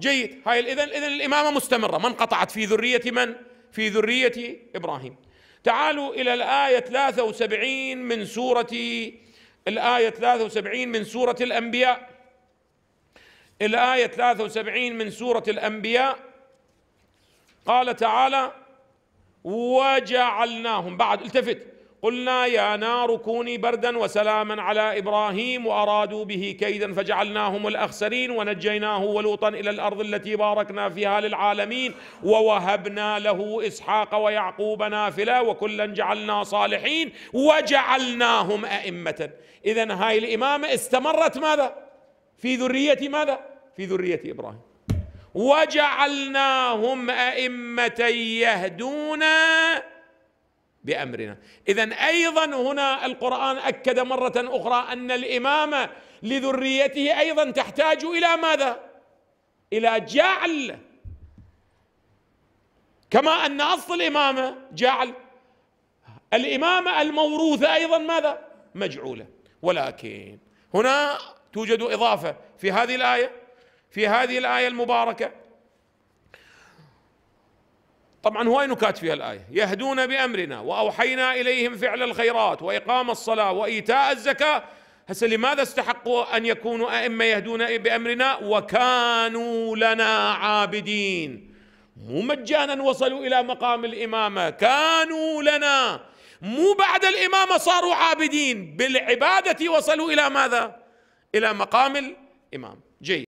جيد هاي اذا اذا الامامه مستمره ما انقطعت في ذريه من؟ في ذريه ابراهيم. تعالوا الى الايه 73 من سوره الايه 73 من سوره الانبياء. الايه 73 من سوره الانبياء قال تعالى: وجعلناهم بعد التفت قلنا يا نار كوني بردا وسلاما على ابراهيم وارادوا به كيدا فجعلناهم الاخسرين ونجيناه ولوطا الى الارض التي باركنا فيها للعالمين ووهبنا له اسحاق ويعقوب نافله وكلا جعلنا صالحين وجعلناهم ائمه اذا هاي الامامه استمرت ماذا؟ في ذريه ماذا؟ في ذريه ابراهيم وجعلناهم ائمه يهدون بأمرنا إذا أيضا هنا القرآن أكد مرة أخرى أن الإمامة لذريته أيضا تحتاج إلى ماذا؟ إلى جعل كما أن أصل الإمامة جعل الإمامة الموروثة أيضا ماذا؟ مجعولة ولكن هنا توجد إضافة في هذه الآية في هذه الآية المباركة طبعا هواي نكات في الآية يهدون بأمرنا وأوحينا إليهم فعل الخيرات وإقام الصلاة وإيتاء الزكاة هسه لماذا استحقوا أن يكونوا أئمة يهدون بأمرنا وكانوا لنا عابدين مو مجانا وصلوا إلى مقام الإمامة كانوا لنا مو بعد الإمامة صاروا عابدين بالعبادة وصلوا إلى ماذا؟ إلى مقام الإمام جيد